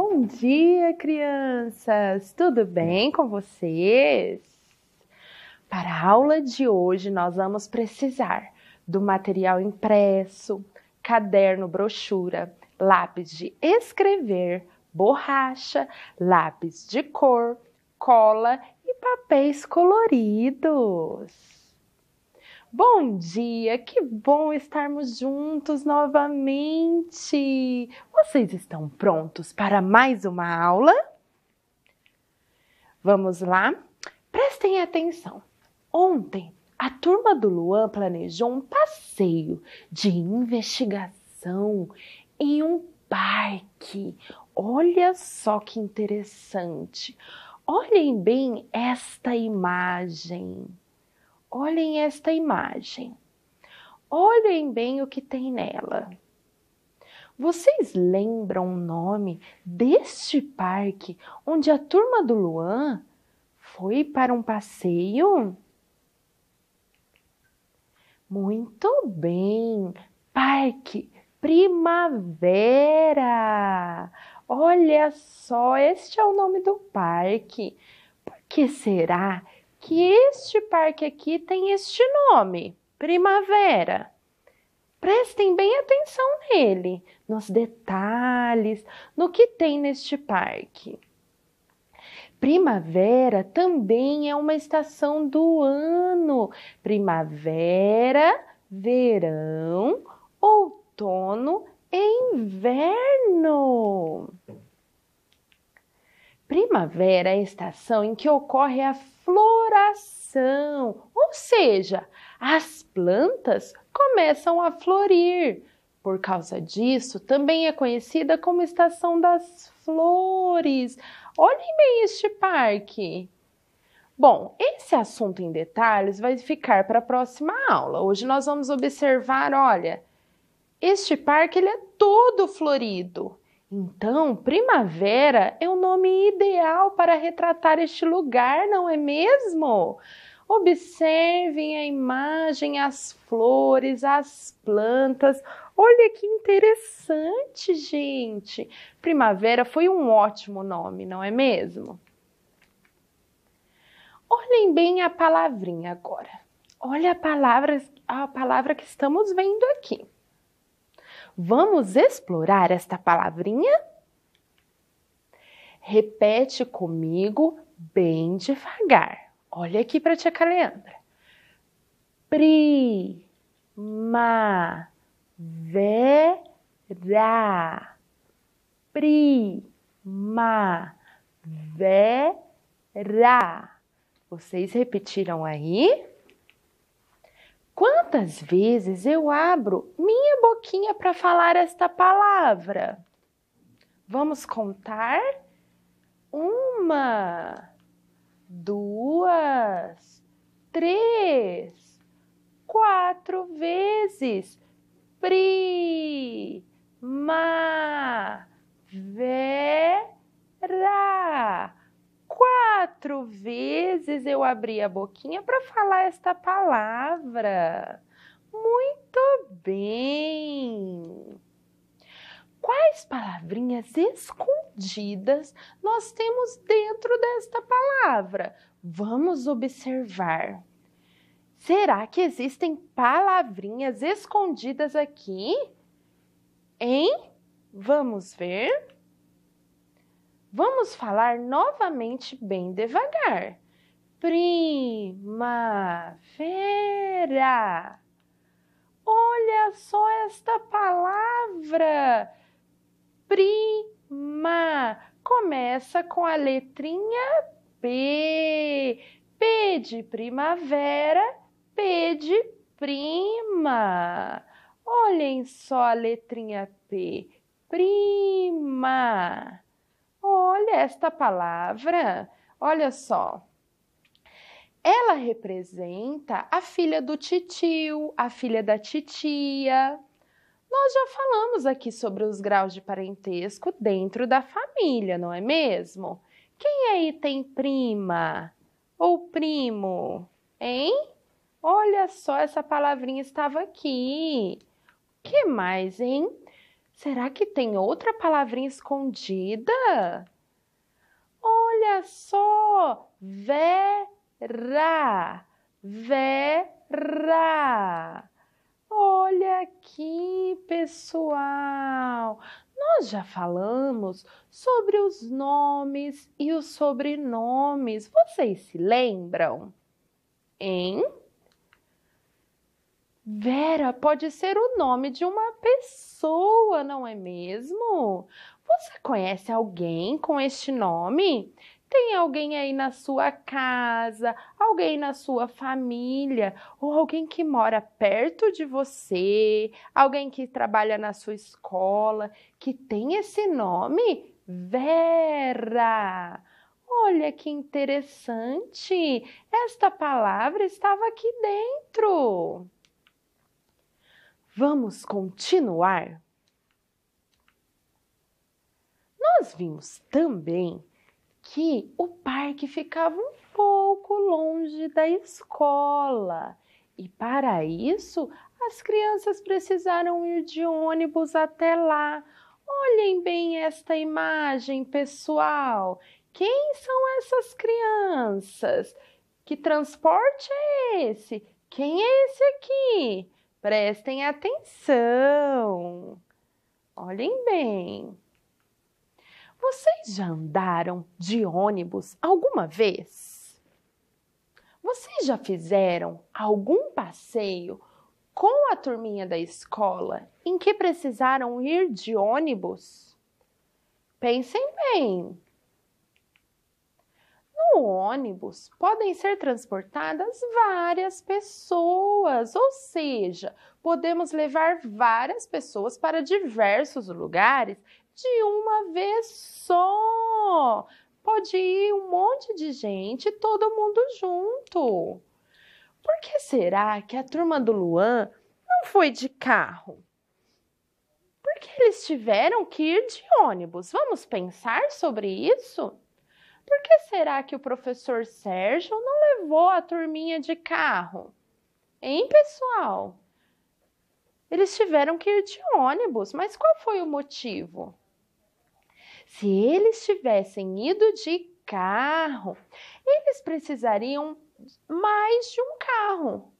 Bom dia, crianças! Tudo bem com vocês? Para a aula de hoje, nós vamos precisar do material impresso, caderno, brochura, lápis de escrever, borracha, lápis de cor, cola e papéis coloridos. Bom dia, que bom estarmos juntos novamente. Vocês estão prontos para mais uma aula? Vamos lá? Prestem atenção. Ontem a turma do Luan planejou um passeio de investigação em um parque. Olha só que interessante. Olhem bem esta imagem. Olhem esta imagem. Olhem bem o que tem nela. Vocês lembram o nome deste parque onde a turma do Luan foi para um passeio? Muito bem! Parque Primavera! Olha só, este é o nome do parque. Por que será que este parque aqui tem este nome, Primavera. Prestem bem atenção nele, nos detalhes, no que tem neste parque. Primavera também é uma estação do ano. Primavera, verão, outono e inverno. Primavera é a estação em que ocorre a floração, ou seja, as plantas começam a florir. Por causa disso, também é conhecida como Estação das Flores. Olhem bem este parque. Bom, esse assunto em detalhes vai ficar para a próxima aula. Hoje nós vamos observar, olha, este parque ele é todo florido. Então, primavera é o um nome ideal para retratar este lugar, não é mesmo? Observem a imagem, as flores, as plantas. Olha que interessante, gente! Primavera foi um ótimo nome, não é mesmo? Olhem bem a palavrinha agora. Olha a palavra, a palavra que estamos vendo aqui. Vamos explorar esta palavrinha? Repete comigo bem devagar. Olha aqui para a tia Caleandra. Primavera. Primavera. Vocês repetiram aí? Quantas vezes eu abro minha boquinha para falar esta palavra? Vamos contar? Uma, duas, três, quatro vezes. Pri, ma, vera quatro vezes eu abri a boquinha para falar esta palavra. Muito bem! Quais palavrinhas escondidas nós temos dentro desta palavra? Vamos observar. Será que existem palavrinhas escondidas aqui? Hein? Vamos ver. Vamos falar novamente bem devagar. Primavera. Olha só esta palavra. Prima. Começa com a letrinha P. P de primavera, P de prima. Olhem só a letrinha P. Prima olha esta palavra, olha só. Ela representa a filha do titio, a filha da titia. Nós já falamos aqui sobre os graus de parentesco dentro da família, não é mesmo? Quem aí tem prima ou primo? Hein? Olha só, essa palavrinha estava aqui. O que mais, hein? Será que tem outra palavrinha escondida? Olha só! Verá! Verá! Olha aqui, pessoal! Nós já falamos sobre os nomes e os sobrenomes. Vocês se lembram? Hein? Vera pode ser o nome de uma pessoa, não é mesmo? Você conhece alguém com este nome? Tem alguém aí na sua casa, alguém na sua família, ou alguém que mora perto de você, alguém que trabalha na sua escola, que tem esse nome? Vera! Olha que interessante! Esta palavra estava aqui dentro. Vamos continuar? Nós vimos também que o parque ficava um pouco longe da escola e, para isso, as crianças precisaram ir de ônibus até lá. Olhem bem esta imagem, pessoal. Quem são essas crianças? Que transporte é esse? Quem é esse aqui? Prestem atenção. Olhem bem. Vocês já andaram de ônibus alguma vez? Vocês já fizeram algum passeio com a turminha da escola em que precisaram ir de ônibus? Pensem bem. No ônibus podem ser transportadas várias pessoas, ou seja, podemos levar várias pessoas para diversos lugares de uma vez só. Pode ir um monte de gente, todo mundo junto. Por que será que a turma do Luan não foi de carro? Por que eles tiveram que ir de ônibus. Vamos pensar sobre isso? por que será que o professor Sérgio não levou a turminha de carro? Hein, pessoal? Eles tiveram que ir de ônibus, mas qual foi o motivo? Se eles tivessem ido de carro, eles precisariam mais de um carro,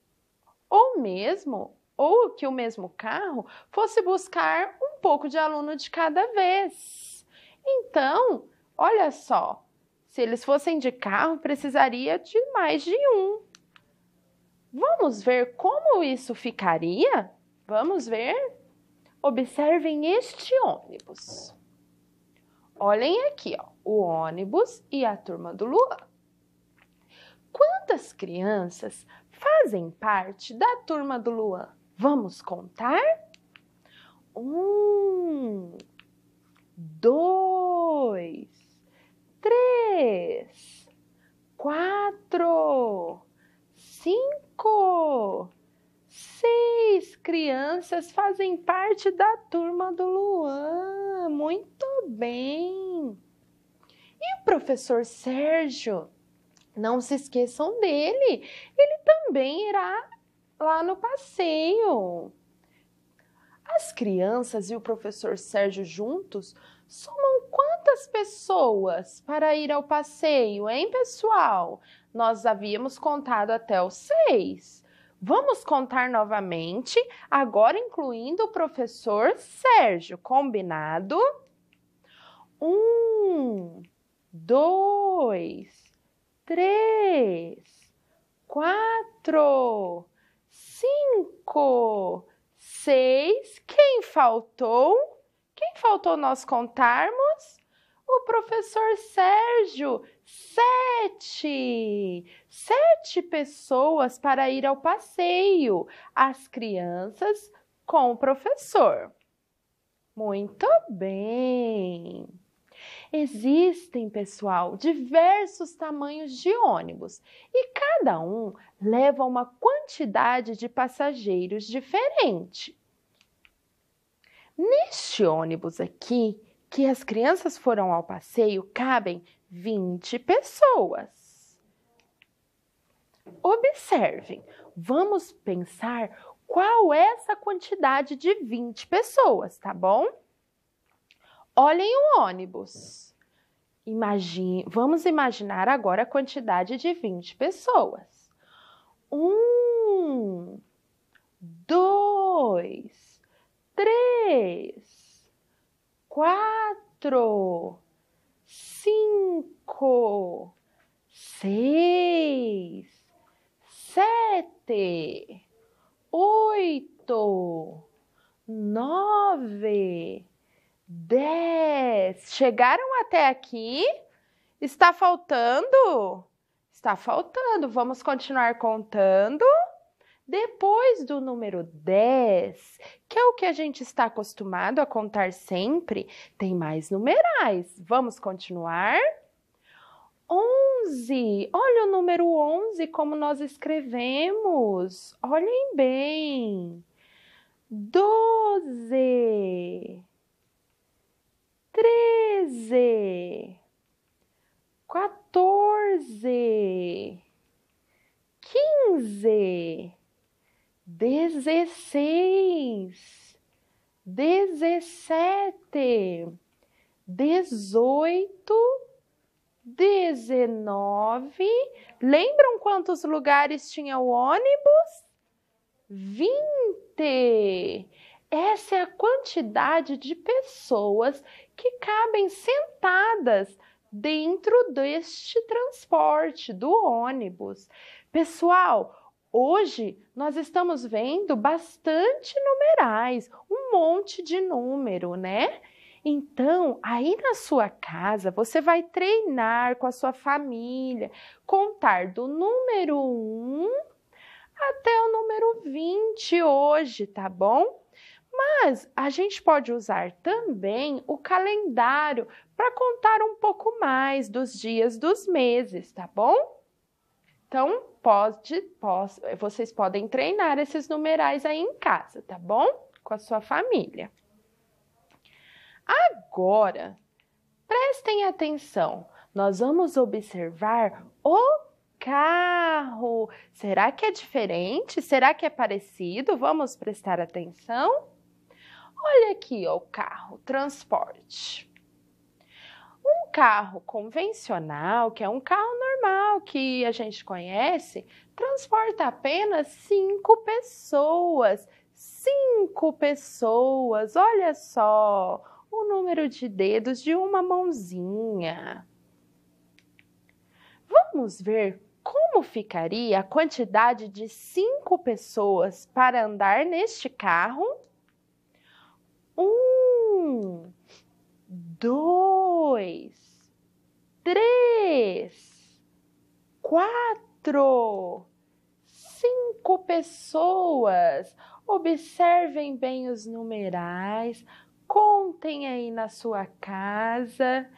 ou mesmo, ou que o mesmo carro fosse buscar um pouco de aluno de cada vez. Então, olha só, se eles fossem de carro, precisaria de mais de um. Vamos ver como isso ficaria? Vamos ver? Observem este ônibus. Olhem aqui, ó, o ônibus e a turma do Luan. Quantas crianças fazem parte da turma do Luan? Vamos contar? Um, dois três, quatro, cinco, seis crianças fazem parte da turma do Luan. Muito bem! E o professor Sérgio? Não se esqueçam dele, ele também irá lá no passeio. As crianças e o professor Sérgio juntos Somam quantas pessoas para ir ao passeio, hein, pessoal? Nós havíamos contado até os seis. Vamos contar novamente, agora incluindo o professor Sérgio. Combinado? Um, dois, três, quatro, cinco, seis. Quem faltou? faltou nós contarmos? O professor Sérgio, sete! Sete pessoas para ir ao passeio, as crianças com o professor. Muito bem! Existem, pessoal, diversos tamanhos de ônibus e cada um leva uma quantidade de passageiros diferente. Neste ônibus aqui, que as crianças foram ao passeio, cabem 20 pessoas. Observem, vamos pensar qual é essa quantidade de 20 pessoas, tá bom? Olhem o ônibus. Imagine, vamos imaginar agora a quantidade de 20 pessoas. Um, dois, três, quatro, cinco, seis, sete, oito, nove, dez. Chegaram até aqui? Está faltando? Está faltando. Vamos continuar contando. Depois do número 10, que é o que a gente está acostumado a contar sempre, tem mais numerais. Vamos continuar? 11. Olha o número 11 como nós escrevemos. Olhem bem. 12. 13. 14. 15 dezesseis, dezessete, dezoito, dezenove. Lembram quantos lugares tinha o ônibus? Vinte. Essa é a quantidade de pessoas que cabem sentadas dentro deste transporte do ônibus. Pessoal, Hoje nós estamos vendo bastante numerais, um monte de número, né? Então, aí na sua casa, você vai treinar com a sua família, contar do número 1 até o número 20 hoje, tá bom? Mas a gente pode usar também o calendário para contar um pouco mais dos dias dos meses, tá bom? Então, pode, pode, vocês podem treinar esses numerais aí em casa, tá bom? Com a sua família. Agora, prestem atenção. Nós vamos observar o carro. Será que é diferente? Será que é parecido? Vamos prestar atenção? Olha aqui, ó, o carro, transporte. Um carro convencional, que é um carro normal que a gente conhece, transporta apenas cinco pessoas. Cinco pessoas, olha só o número de dedos de uma mãozinha. Vamos ver como ficaria a quantidade de cinco pessoas para andar neste carro? Um, dois dois, três, quatro, cinco pessoas. Observem bem os numerais, contem aí na sua casa.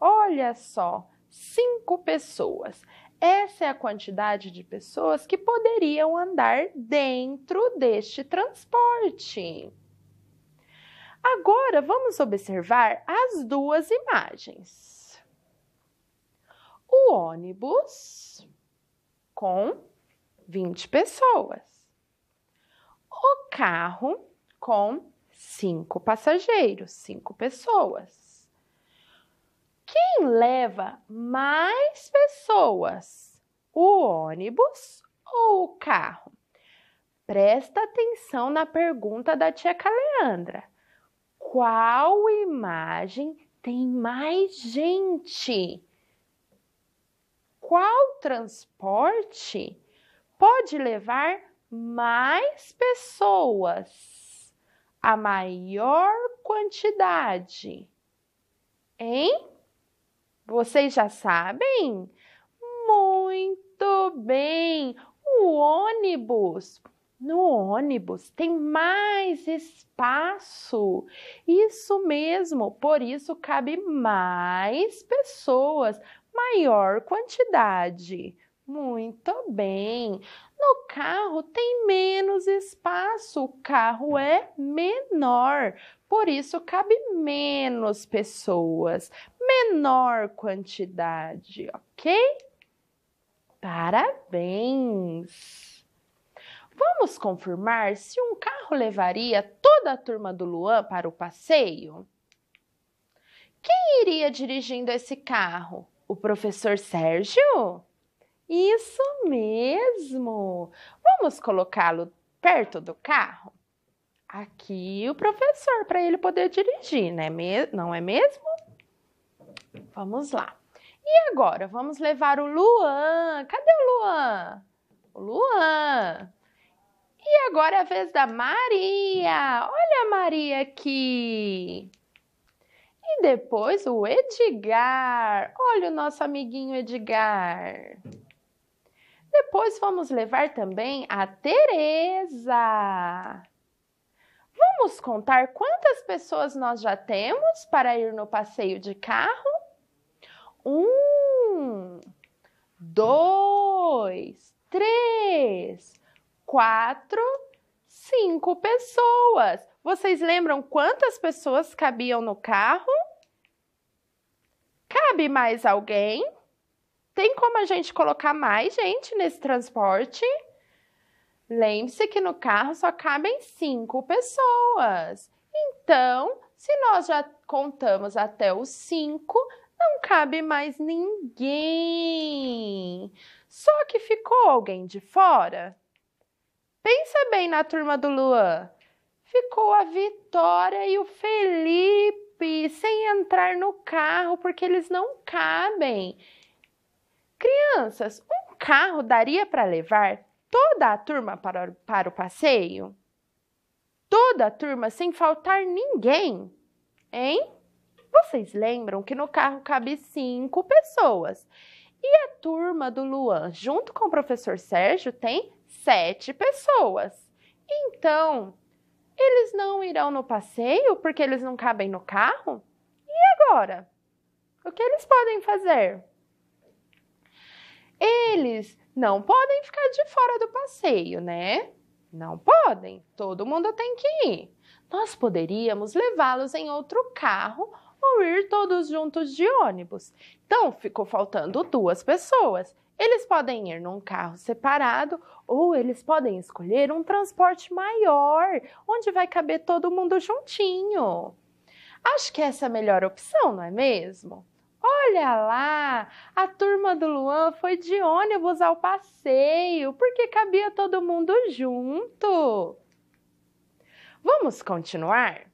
Olha só, cinco pessoas. Essa é a quantidade de pessoas que poderiam andar dentro deste transporte. Agora vamos observar as duas imagens. O ônibus com 20 pessoas. O carro com 5 passageiros, 5 pessoas. Quem leva mais pessoas? O ônibus ou o carro? Presta atenção na pergunta da tia Caleandra qual imagem tem mais gente? Qual transporte pode levar mais pessoas? A maior quantidade. Hein? Vocês já sabem? Muito bem! O ônibus no ônibus, tem mais espaço. Isso mesmo, por isso cabe mais pessoas, maior quantidade. Muito bem. No carro tem menos espaço, o carro é menor, por isso cabe menos pessoas, menor quantidade, ok? Parabéns! Vamos confirmar se um carro levaria toda a turma do Luan para o passeio? Quem iria dirigindo esse carro? O professor Sérgio? Isso mesmo! Vamos colocá-lo perto do carro? Aqui o professor, para ele poder dirigir, né? não é mesmo? Vamos lá. E agora? Vamos levar o Luan. Cadê o Luan? O Luan! E agora é a vez da Maria. Olha a Maria aqui. E depois o Edgar. Olha o nosso amiguinho Edgar. Depois vamos levar também a Teresa. Vamos contar quantas pessoas nós já temos para ir no passeio de carro? Um, dois, três, quatro, cinco pessoas. Vocês lembram quantas pessoas cabiam no carro? Cabe mais alguém? Tem como a gente colocar mais gente nesse transporte? Lembre-se que no carro só cabem cinco pessoas. Então, se nós já contamos até os cinco, não cabe mais ninguém. Só que ficou alguém de fora? Pensa bem na turma do Luan. Ficou a Vitória e o Felipe sem entrar no carro porque eles não cabem. Crianças, um carro daria para levar toda a turma para, para o passeio? Toda a turma sem faltar ninguém? Hein? Vocês lembram que no carro cabe cinco pessoas e a turma do Luan, junto com o professor Sérgio, tem sete pessoas. Então, eles não irão no passeio porque eles não cabem no carro? E agora? O que eles podem fazer? Eles não podem ficar de fora do passeio, né? Não podem. Todo mundo tem que ir. Nós poderíamos levá-los em outro carro ou ir todos juntos de ônibus. Então, ficou faltando duas pessoas. Eles podem ir num carro separado ou eles podem escolher um transporte maior, onde vai caber todo mundo juntinho. Acho que essa é a melhor opção, não é mesmo? Olha lá, a turma do Luan foi de ônibus ao passeio, porque cabia todo mundo junto. Vamos continuar?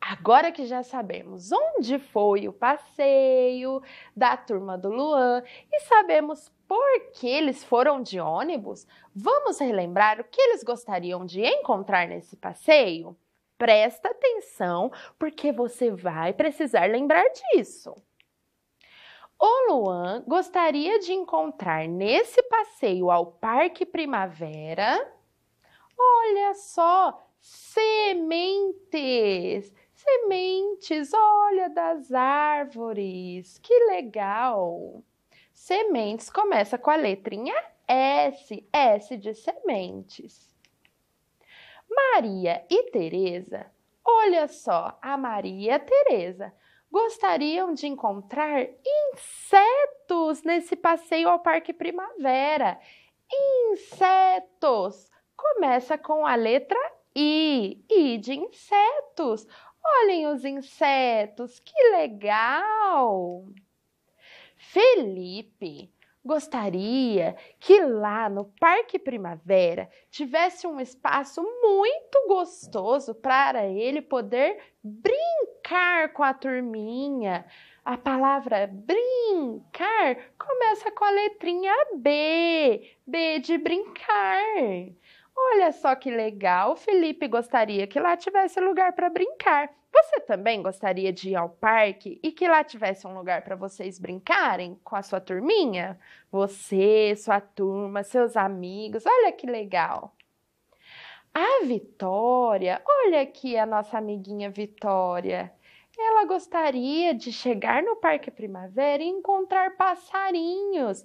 Agora que já sabemos onde foi o passeio da turma do Luan e sabemos por que eles foram de ônibus, vamos relembrar o que eles gostariam de encontrar nesse passeio? Presta atenção, porque você vai precisar lembrar disso. O Luan gostaria de encontrar nesse passeio ao Parque Primavera, olha só, sementes sementes, olha, das árvores. Que legal! Sementes começa com a letrinha S, S de sementes. Maria e Teresa, olha só, a Maria e a Teresa gostariam de encontrar insetos nesse passeio ao Parque Primavera. Insetos começa com a letra I, I de insetos. Olhem os insetos, que legal! Felipe gostaria que lá no Parque Primavera tivesse um espaço muito gostoso para ele poder brincar com a turminha. A palavra brincar começa com a letrinha B, B de brincar. Olha só que legal, Felipe gostaria que lá tivesse lugar para brincar. Você também gostaria de ir ao parque e que lá tivesse um lugar para vocês brincarem com a sua turminha? Você, sua turma, seus amigos, olha que legal. A Vitória, olha aqui a nossa amiguinha Vitória. Ela gostaria de chegar no Parque Primavera e encontrar passarinhos.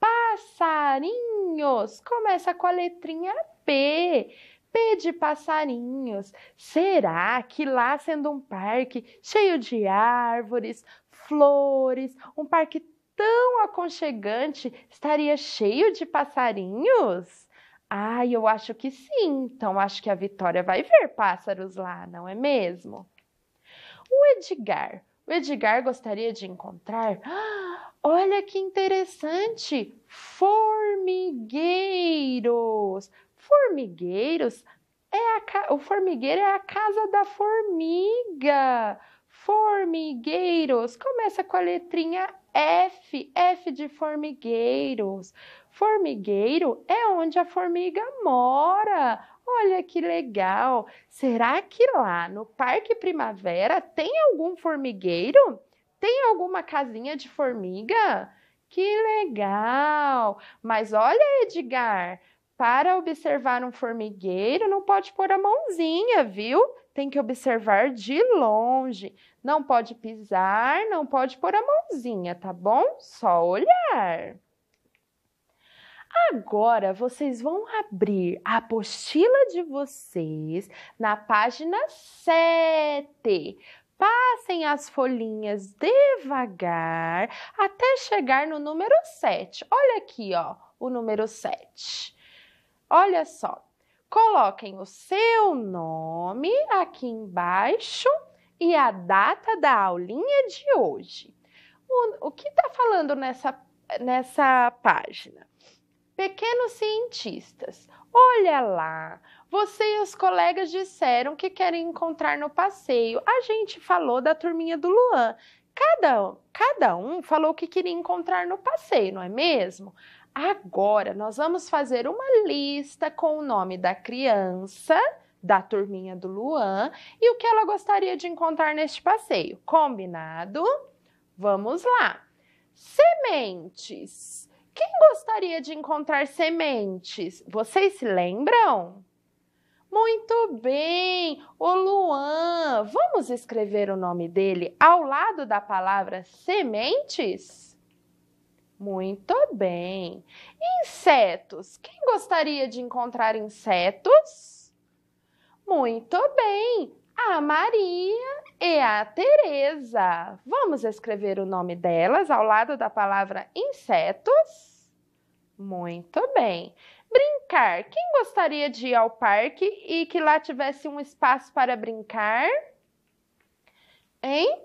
Passarinhos! Começa com a letrinha P. P de passarinhos. Será que lá sendo um parque cheio de árvores, flores, um parque tão aconchegante estaria cheio de passarinhos? Ah, eu acho que sim. Então acho que a Vitória vai ver pássaros lá, não é mesmo? O Edgar. O Edgar gostaria de encontrar. Ah, olha que interessante! Formigueiros! formigueiros é ca... o formigueiro é a casa da formiga. Formigueiros começa com a letrinha F, F de formigueiros. Formigueiro é onde a formiga mora. Olha que legal! Será que lá no Parque Primavera tem algum formigueiro? Tem alguma casinha de formiga? Que legal! Mas olha, Edgar, para observar um formigueiro, não pode pôr a mãozinha, viu? Tem que observar de longe. Não pode pisar, não pode pôr a mãozinha, tá bom? Só olhar. Agora vocês vão abrir a apostila de vocês na página 7. Passem as folhinhas devagar até chegar no número 7. Olha aqui, ó, o número 7. Olha só, coloquem o seu nome aqui embaixo e a data da aulinha de hoje. O, o que está falando nessa, nessa página? Pequenos cientistas, olha lá, você e os colegas disseram que querem encontrar no passeio. A gente falou da turminha do Luan. Cada, cada um falou que queria encontrar no passeio, não é mesmo? Agora nós vamos fazer uma lista com o nome da criança da turminha do Luan e o que ela gostaria de encontrar neste passeio. Combinado? Vamos lá. Sementes. Quem gostaria de encontrar sementes? Vocês se lembram? Muito bem, o Luan. Vamos escrever o nome dele ao lado da palavra sementes? Muito bem. Insetos. Quem gostaria de encontrar insetos? Muito bem. A Maria e a Teresa. Vamos escrever o nome delas ao lado da palavra insetos? Muito bem. Brincar. Quem gostaria de ir ao parque e que lá tivesse um espaço para brincar? Hein?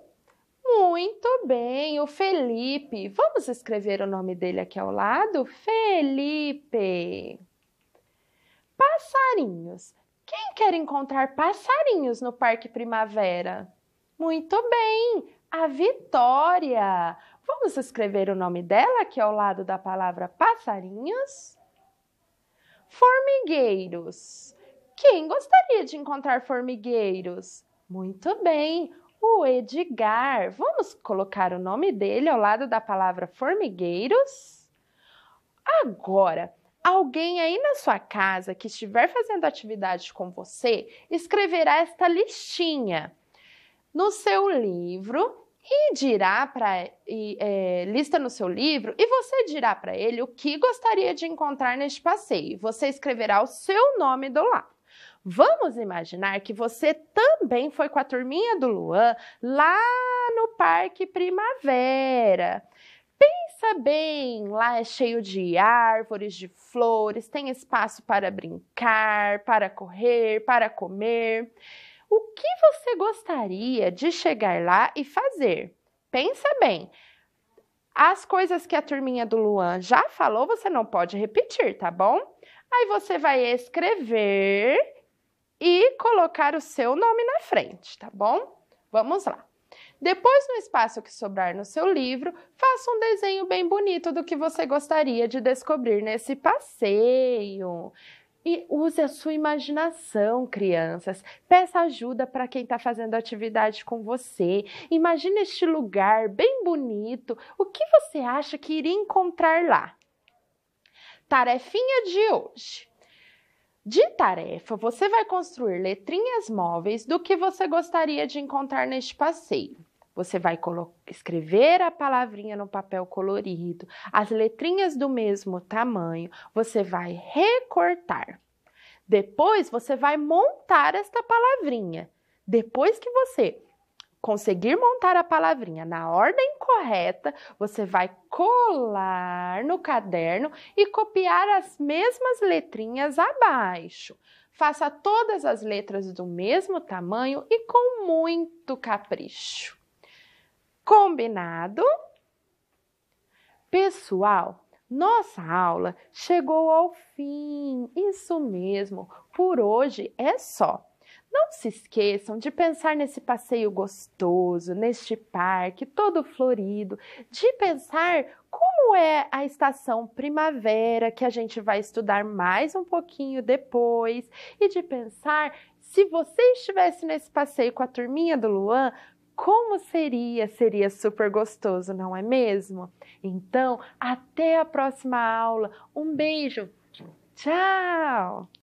Muito bem, o Felipe. Vamos escrever o nome dele aqui ao lado? Felipe. Passarinhos. Quem quer encontrar passarinhos no Parque Primavera? Muito bem, a Vitória. Vamos escrever o nome dela aqui ao lado da palavra passarinhos? Formigueiros. Quem gostaria de encontrar formigueiros? Muito bem, o Edgar, vamos colocar o nome dele ao lado da palavra formigueiros? Agora, alguém aí na sua casa que estiver fazendo atividade com você escreverá esta listinha no seu livro e dirá para é, lista no seu livro e você dirá para ele o que gostaria de encontrar neste passeio. Você escreverá o seu nome do lado. Vamos imaginar que você também foi com a turminha do Luan lá no Parque Primavera. Pensa bem, lá é cheio de árvores, de flores, tem espaço para brincar, para correr, para comer. O que você gostaria de chegar lá e fazer? Pensa bem. As coisas que a turminha do Luan já falou, você não pode repetir, tá bom? Aí você vai escrever e colocar o seu nome na frente, tá bom? Vamos lá. Depois, no espaço que sobrar no seu livro, faça um desenho bem bonito do que você gostaria de descobrir nesse passeio. E use a sua imaginação, crianças. Peça ajuda para quem está fazendo atividade com você. Imagine este lugar bem bonito. O que você acha que iria encontrar lá? Tarefinha de hoje. De tarefa, você vai construir letrinhas móveis do que você gostaria de encontrar neste passeio. Você vai escrever a palavrinha no papel colorido, as letrinhas do mesmo tamanho, você vai recortar. Depois você vai montar esta palavrinha. Depois que você conseguir montar a palavrinha na ordem correta, você vai colar no caderno e copiar as mesmas letrinhas abaixo. Faça todas as letras do mesmo tamanho e com muito capricho. Combinado? Pessoal, nossa aula chegou ao fim. Isso mesmo. Por hoje é só. Não se esqueçam de pensar nesse passeio gostoso, neste parque todo florido, de pensar como é a estação primavera, que a gente vai estudar mais um pouquinho depois, e de pensar se você estivesse nesse passeio com a turminha do Luan, como seria? Seria super gostoso, não é mesmo? Então, até a próxima aula. Um beijo. Tchau!